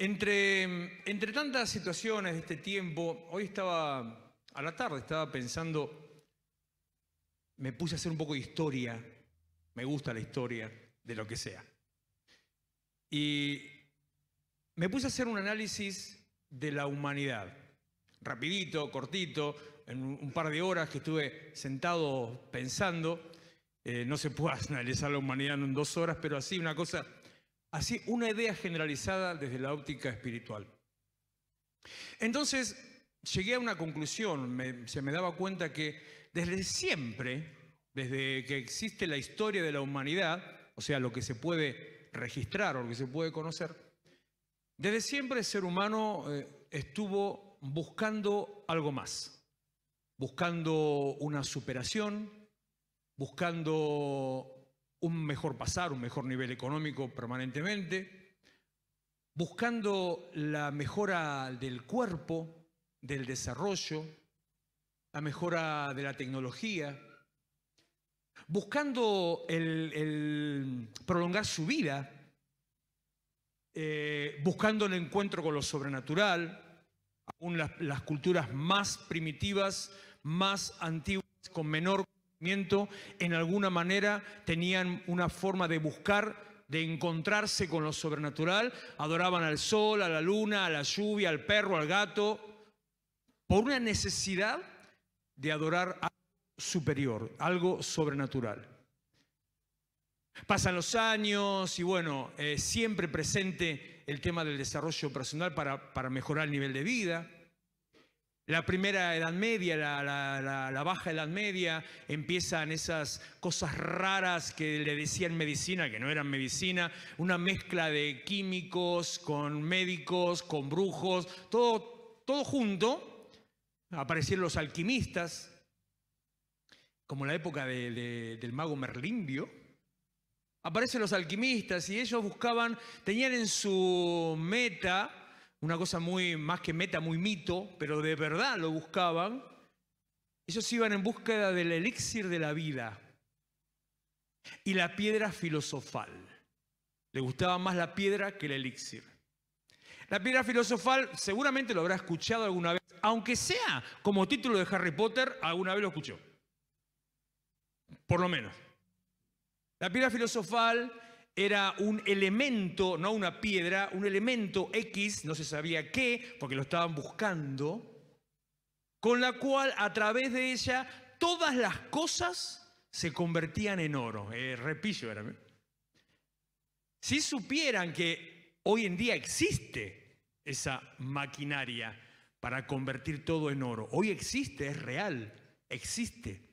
Entre, entre tantas situaciones de este tiempo, hoy estaba, a la tarde estaba pensando, me puse a hacer un poco de historia, me gusta la historia, de lo que sea. Y me puse a hacer un análisis de la humanidad, rapidito, cortito, en un par de horas que estuve sentado pensando. Eh, no se puede analizar la humanidad en dos horas, pero así una cosa Así, una idea generalizada desde la óptica espiritual. Entonces, llegué a una conclusión, se me daba cuenta que desde siempre, desde que existe la historia de la humanidad, o sea, lo que se puede registrar o lo que se puede conocer, desde siempre el ser humano eh, estuvo buscando algo más, buscando una superación, buscando un mejor pasar, un mejor nivel económico permanentemente, buscando la mejora del cuerpo, del desarrollo, la mejora de la tecnología, buscando el, prolongar su vida, eh, buscando el encuentro con lo sobrenatural, aún las culturas más primitivas, más antiguas, con menor en alguna manera tenían una forma de buscar, de encontrarse con lo sobrenatural, adoraban al sol, a la luna, a la lluvia, al perro, al gato, por una necesidad de adorar algo superior, algo sobrenatural. Pasan los años y bueno, eh, siempre presente el tema del desarrollo personal para mejorar el nivel de vida la primera Edad Media, la, Baja Edad Media, empiezan esas cosas raras que le decían medicina, que no eran medicina, una mezcla de químicos con médicos, con brujos, todo, todo junto. Aparecieron los alquimistas, como la época del mago Merlindio. Aparecen los alquimistas y ellos buscaban, tenían en su meta una cosa muy más que meta, muy mito, pero de verdad lo buscaban, ellos iban en búsqueda del elixir de la vida y la piedra filosofal. Le gustaba más la piedra que el elixir. La piedra filosofal seguramente lo habrá escuchado alguna vez, aunque sea como título de Harry Potter, alguna vez lo escuchó. Por lo menos. La piedra filosofal era un elemento, no una piedra, un elemento X, no se sabía qué, porque lo estaban buscando, con la cual a través de ella todas las cosas se convertían en oro. Eh, repillo era. ¿eh? Si supieran que hoy en día existe esa maquinaria para convertir todo en oro, hoy existe, es real, existe.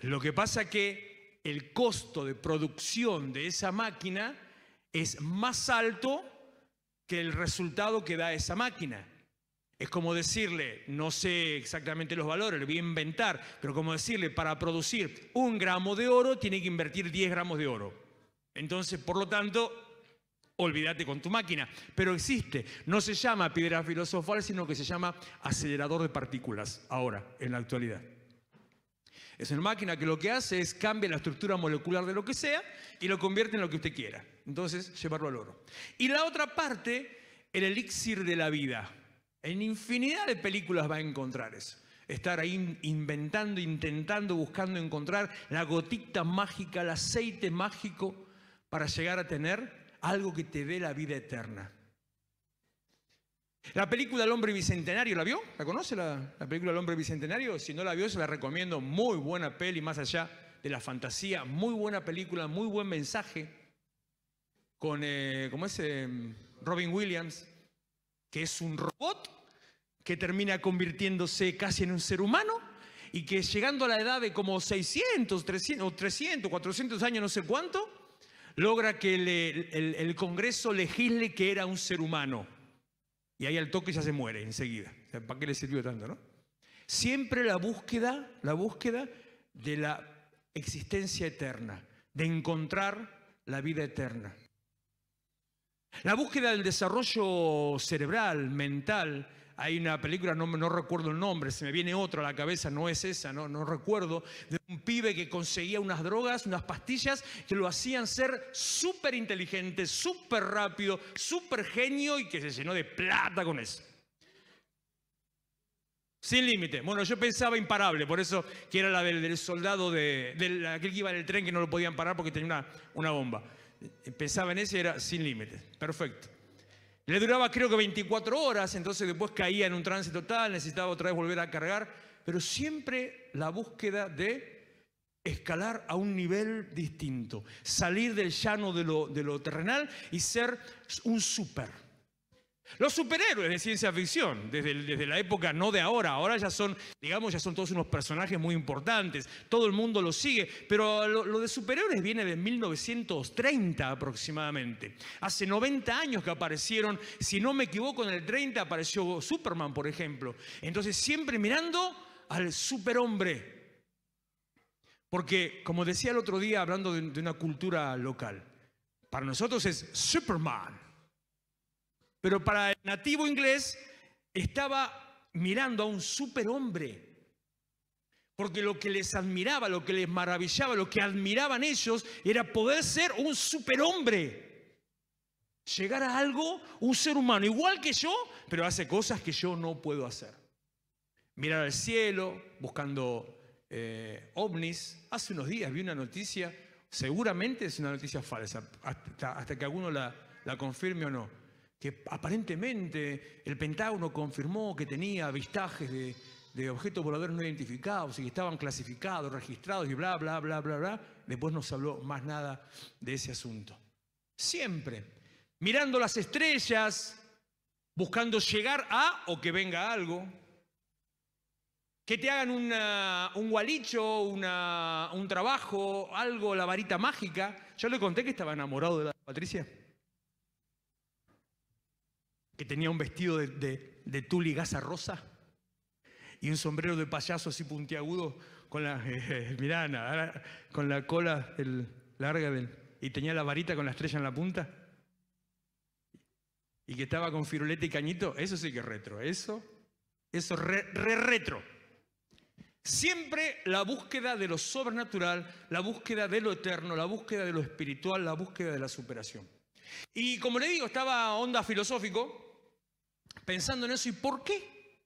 Lo que pasa que el costo de producción de esa máquina es más alto que el resultado que da esa máquina. Es como decirle, no sé exactamente los valores, lo voy a inventar, pero como decirle, para producir un gramo de oro tiene que invertir 10 gramos de oro. Entonces, por lo tanto, olvídate con tu máquina. Pero existe, no se llama piedra filosofal, sino que se llama acelerador de partículas, ahora, en la actualidad. Es una máquina que lo que hace es cambia la estructura molecular de lo que sea y lo convierte en lo que usted quiera. Entonces, llevarlo al oro. Y la otra parte, el elixir de la vida. En infinidad de películas va a encontrar eso. Estar ahí inventando, intentando, buscando encontrar la gotita mágica, el aceite mágico para llegar a tener algo que te dé la vida eterna. La película El hombre bicentenario, ¿la vio? ¿La conoce la, película El hombre bicentenario? Si no la vio, se la recomiendo. Muy buena peli, más allá de la fantasía. Muy buena película, muy buen mensaje. Con, eh, ¿cómo es? Eh, Robin Williams, que es un robot que termina convirtiéndose casi en un ser humano y que llegando a la edad de como 600, 300, 300 400 años, no sé cuánto, logra que el, el Congreso legisle que era un ser humano. Y ahí al toque ya se muere enseguida. ¿Para qué le sirvió tanto, no? Siempre la búsqueda, la búsqueda de la existencia eterna, de encontrar la vida eterna. La búsqueda del desarrollo cerebral, mental, hay una película, no, recuerdo el nombre, se me viene otro a la cabeza, no es esa, no, recuerdo, de un pibe que conseguía unas drogas, unas pastillas que lo hacían ser súper inteligente, súper rápido, súper genio y que se llenó de plata con eso. Sin límite. Bueno, yo pensaba imparable, por eso que era la del, soldado de, aquel que iba en el tren que no lo podían parar porque tenía una, una bomba. Pensaba en ese y era sin límite. Perfecto. Le duraba creo que 24 horas, entonces después caía en un tránsito total, necesitaba otra vez volver a cargar, pero siempre la búsqueda de escalar a un nivel distinto, salir del llano de lo, de lo terrenal y ser un super. Los superhéroes de ciencia ficción, desde, desde, la época no de ahora, ahora ya son, digamos, ya son todos unos personajes muy importantes, todo el mundo los sigue, pero lo, de superhéroes viene de 1930 aproximadamente. Hace 90 años que aparecieron, si no me equivoco, en el 30 apareció Superman, por ejemplo. Entonces siempre mirando al superhombre. Porque, como decía el otro día, hablando de una cultura local, para nosotros es Superman. Pero para el nativo inglés estaba mirando a un superhombre. Porque lo que les admiraba, lo que les maravillaba, lo que admiraban ellos era poder ser un superhombre. Llegar a algo, un ser humano, igual que yo, pero hace cosas que yo no puedo hacer. Mirar al cielo, buscando eh, ovnis. Hace unos días vi una noticia, seguramente es una noticia falsa, hasta, que alguno la confirme o no que aparentemente el Pentágono confirmó que tenía vistajes de, objetos voladores no identificados y que estaban clasificados, registrados y bla, bla, bla, bla, bla, después no se habló más nada de ese asunto. Siempre, mirando las estrellas, buscando llegar a o que venga algo, que te hagan un gualicho, una, un trabajo, algo, la varita mágica. Yo le conté que estaba enamorado de la Patricia que tenía un vestido de, de, de y gasa rosa y un sombrero de payaso así puntiagudo con la, eh, eh, con la cola larga y tenía la varita con la estrella en la punta y que estaba con firolete y cañito, eso sí que retro, eso, eso retro. Siempre la búsqueda de lo sobrenatural, la búsqueda de lo eterno, la búsqueda de lo espiritual, la búsqueda de la superación. Y como le digo, estaba onda filosófico, pensando en eso y por qué.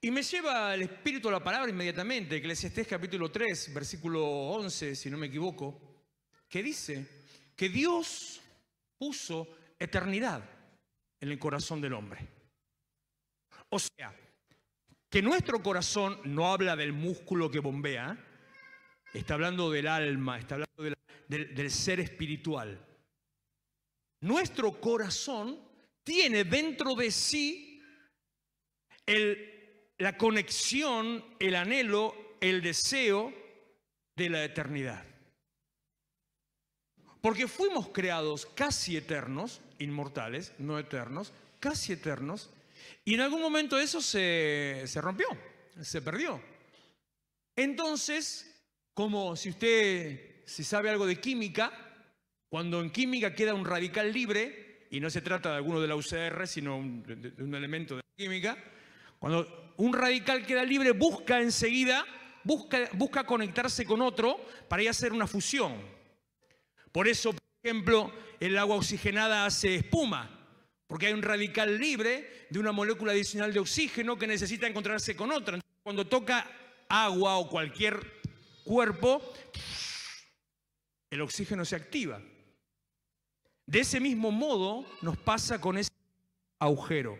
Y me lleva el espíritu a la palabra inmediatamente, Eclesiastés capítulo 3, versículo 11, si no me equivoco, que dice que Dios puso eternidad en el corazón del hombre. O sea, que nuestro corazón no habla del músculo que bombea, está hablando del alma, está hablando del ser espiritual. Nuestro corazón tiene dentro de sí la conexión, el anhelo, el deseo de la eternidad. Porque fuimos creados casi eternos, inmortales, no eternos, casi eternos, y en algún momento eso se, rompió, se perdió. Entonces, como si usted, sabe algo de química, cuando en química queda un radical libre, y no se trata de alguno de la UCR, sino de, un elemento de la química, cuando un radical queda libre busca enseguida, busca, busca conectarse con otro para ir a hacer una fusión. Por eso, por ejemplo, el agua oxigenada hace espuma, porque hay un radical libre de una molécula adicional de oxígeno que necesita encontrarse con otra. cuando toca agua o cualquier cuerpo, el oxígeno se activa. De ese mismo modo nos pasa con ese agujero,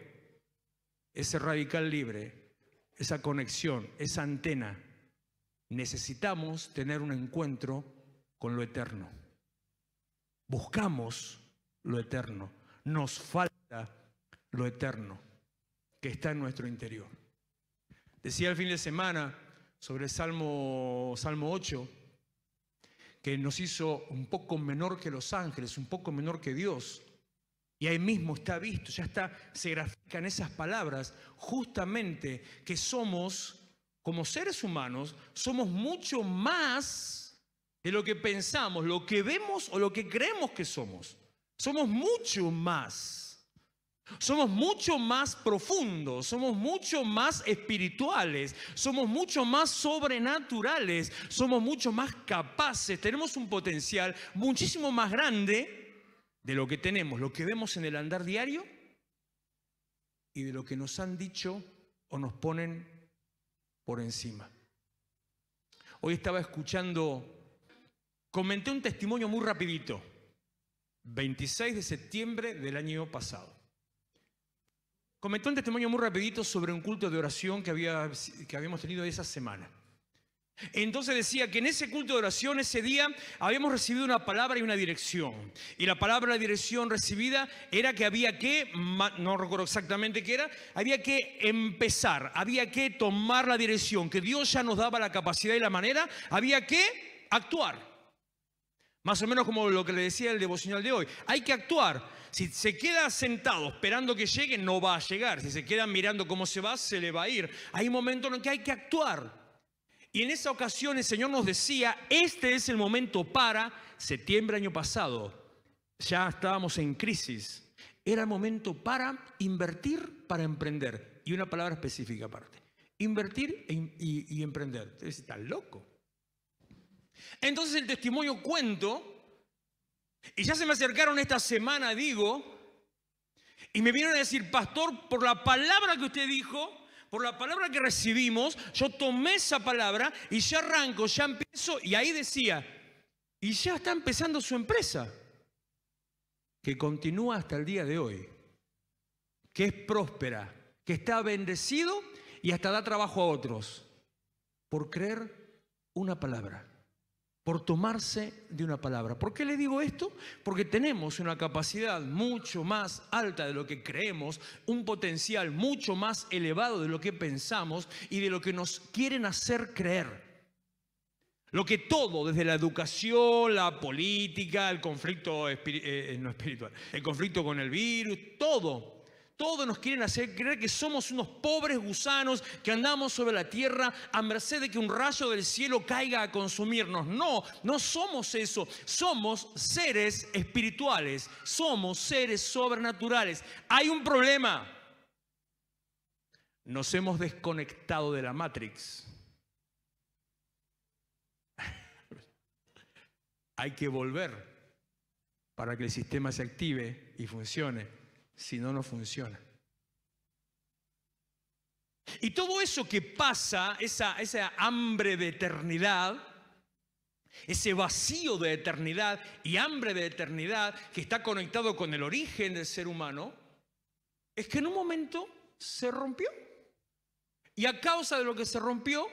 ese radical libre, esa conexión, esa antena. Necesitamos tener un encuentro con lo eterno. Buscamos lo eterno. Nos falta lo eterno que está en nuestro interior. Decía el fin de semana sobre el Salmo, Salmo 8, que nos hizo un poco menor que los ángeles, un poco menor que Dios. Y ahí mismo está visto, ya está, se grafican esas palabras, justamente que somos, como seres humanos, somos mucho más de lo que pensamos, lo que vemos o lo que creemos que somos. Somos mucho más. Somos mucho más profundos, somos mucho más espirituales, somos mucho más sobrenaturales, somos mucho más capaces, tenemos un potencial muchísimo más grande de lo que tenemos, lo que vemos en el andar diario y de lo que nos han dicho o nos ponen por encima. Hoy estaba escuchando, comenté un testimonio muy rapidito, 26 de septiembre del año pasado comentó un testimonio muy rapidito sobre un culto de oración que, había, que habíamos tenido esa semana. Entonces decía que en ese culto de oración, ese día, habíamos recibido una palabra y una dirección. Y la palabra y dirección recibida era que había que, no recuerdo exactamente qué era, había que empezar, había que tomar la dirección, que Dios ya nos daba la capacidad y la manera, había que actuar. Más o menos como lo que le decía el devocional de hoy. Hay que actuar. Si se queda sentado esperando que llegue, no va a llegar. Si se queda mirando cómo se va, se le va a ir. Hay momentos en los que hay que actuar. Y en esa ocasión el Señor nos decía, este es el momento para septiembre año pasado. Ya estábamos en crisis. Era el momento para invertir, para emprender. Y una palabra específica aparte. Invertir e y, emprender. ¿Es está loco. Entonces el testimonio cuento, y ya se me acercaron esta semana, digo, y me vinieron a decir, pastor, por la palabra que usted dijo, por la palabra que recibimos, yo tomé esa palabra y ya arranco, ya empiezo, y ahí decía, y ya está empezando su empresa, que continúa hasta el día de hoy, que es próspera, que está bendecido y hasta da trabajo a otros, por creer una palabra por tomarse de una palabra. ¿Por qué le digo esto? Porque tenemos una capacidad mucho más alta de lo que creemos, un potencial mucho más elevado de lo que pensamos y de lo que nos quieren hacer creer. Lo que todo, desde la educación, la política, el conflicto eh, eh, espiritual, el conflicto con el virus, todo todos nos quieren hacer creer que somos unos pobres gusanos que andamos sobre la tierra a merced de que un rayo del cielo caiga a consumirnos. No, no somos eso. Somos seres espirituales. Somos seres sobrenaturales. Hay un problema. Nos hemos desconectado de la Matrix. Hay que volver para que el sistema se active y funcione si no, no funciona. Y todo eso que pasa, esa, esa hambre de eternidad, ese vacío de eternidad y hambre de eternidad que está conectado con el origen del ser humano, es que en un momento se rompió. Y a causa de lo que se rompió,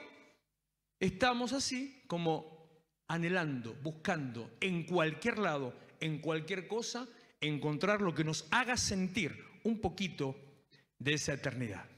estamos así como anhelando, buscando en cualquier lado, en cualquier cosa, encontrar lo que nos haga sentir un poquito de esa eternidad.